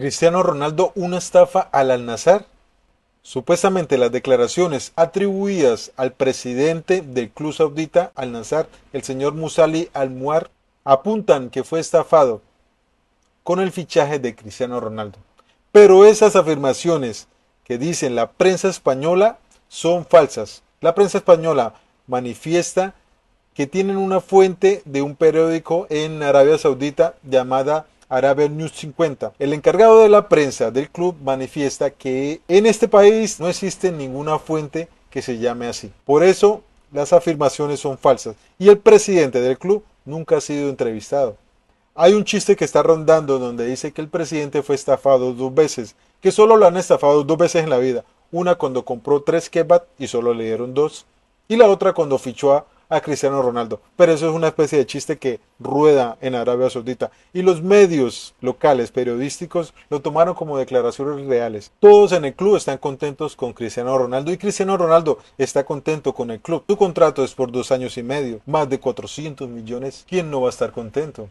Cristiano Ronaldo una estafa al Al-Nazar. Supuestamente las declaraciones atribuidas al presidente del club saudita Al-Nazar, el señor Musali Al-Muar, apuntan que fue estafado con el fichaje de Cristiano Ronaldo. Pero esas afirmaciones que dicen la prensa española son falsas. La prensa española manifiesta que tienen una fuente de un periódico en Arabia Saudita llamada hará News 50. El encargado de la prensa del club manifiesta que en este país no existe ninguna fuente que se llame así. Por eso las afirmaciones son falsas y el presidente del club nunca ha sido entrevistado. Hay un chiste que está rondando donde dice que el presidente fue estafado dos veces, que solo lo han estafado dos veces en la vida, una cuando compró tres kebab y solo le dieron dos, y la otra cuando fichó a a Cristiano Ronaldo. Pero eso es una especie de chiste que rueda en Arabia Saudita. Y los medios locales, periodísticos, lo tomaron como declaraciones reales. Todos en el club están contentos con Cristiano Ronaldo y Cristiano Ronaldo está contento con el club. Tu contrato es por dos años y medio, más de 400 millones. ¿Quién no va a estar contento?